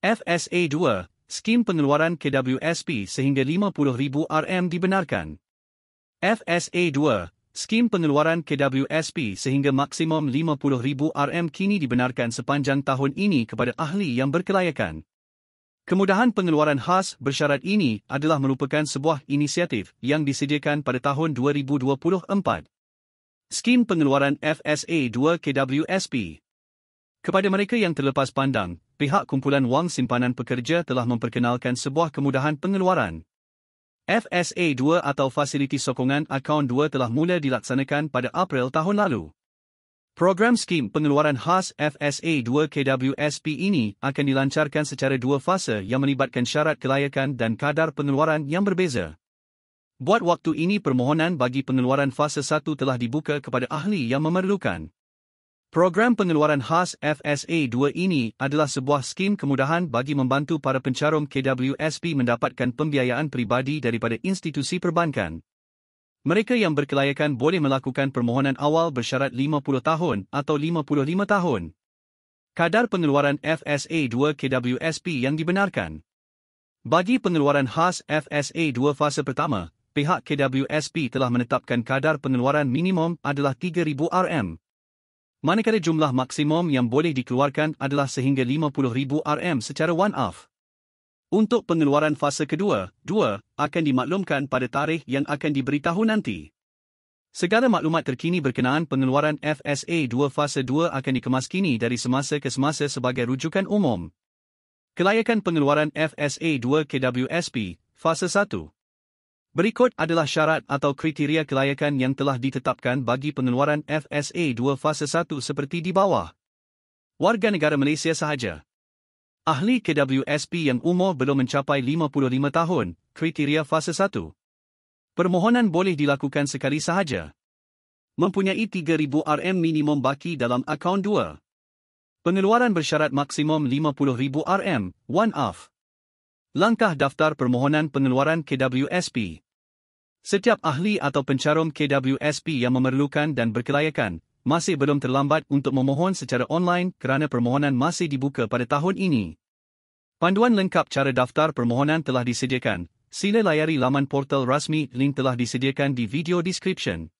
FSA 2, skim pengeluaran KWSP sehingga RM50,000 RM dibenarkan. FSA 2, skim pengeluaran KWSP sehingga maksimum RM50,000 RM kini dibenarkan sepanjang tahun ini kepada ahli yang berkelayakan. Kemudahan pengeluaran khas bersyarat ini adalah merupakan sebuah inisiatif yang disediakan pada tahun 2024. Skim pengeluaran FSA 2 KWSP kepada mereka yang terlepas pandang, pihak kumpulan wang simpanan pekerja telah memperkenalkan sebuah kemudahan pengeluaran. FSA 2 atau Fasiliti Sokongan Akaun 2 telah mula dilaksanakan pada April tahun lalu. Program skim pengeluaran khas FSA 2 KWSP ini akan dilancarkan secara dua fasa yang melibatkan syarat kelayakan dan kadar pengeluaran yang berbeza. Buat waktu ini permohonan bagi pengeluaran fasa 1 telah dibuka kepada ahli yang memerlukan. Program pengeluaran khas FSA 2 ini adalah sebuah skim kemudahan bagi membantu para pencarum KWSP mendapatkan pembiayaan peribadi daripada institusi perbankan. Mereka yang berkelayakan boleh melakukan permohonan awal bersyarat 50 tahun atau 55 tahun. Kadar pengeluaran FSA 2 KWSP yang dibenarkan. Bagi pengeluaran khas FSA 2 fasa pertama, pihak KWSP telah menetapkan kadar pengeluaran minimum adalah 3000 RM. Manakala jumlah maksimum yang boleh dikeluarkan adalah sehingga 50,000 RM secara one-off. Untuk pengeluaran fasa kedua, dua, akan dimaklumkan pada tarikh yang akan diberitahu nanti. Segala maklumat terkini berkenaan pengeluaran FSA 2 fasa 2 akan dikemas kini dari semasa ke semasa sebagai rujukan umum. Kelayakan pengeluaran FSA 2 KWSP, fasa 1. Berikut adalah syarat atau kriteria kelayakan yang telah ditetapkan bagi pengeluaran FSA 2 Fase 1 seperti di bawah. Warga negara Malaysia sahaja. Ahli KWSP yang umur belum mencapai 55 tahun, kriteria Fase 1. Permohonan boleh dilakukan sekali sahaja. Mempunyai 3,000 RM minimum baki dalam akaun 2. Pengeluaran bersyarat maksimum 50,000 RM, one-off. Langkah daftar permohonan pengeluaran KWSP Setiap ahli atau pencarum KWSP yang memerlukan dan berkelayakan masih belum terlambat untuk memohon secara online kerana permohonan masih dibuka pada tahun ini. Panduan lengkap cara daftar permohonan telah disediakan. Sila layari laman portal rasmi link telah disediakan di video description.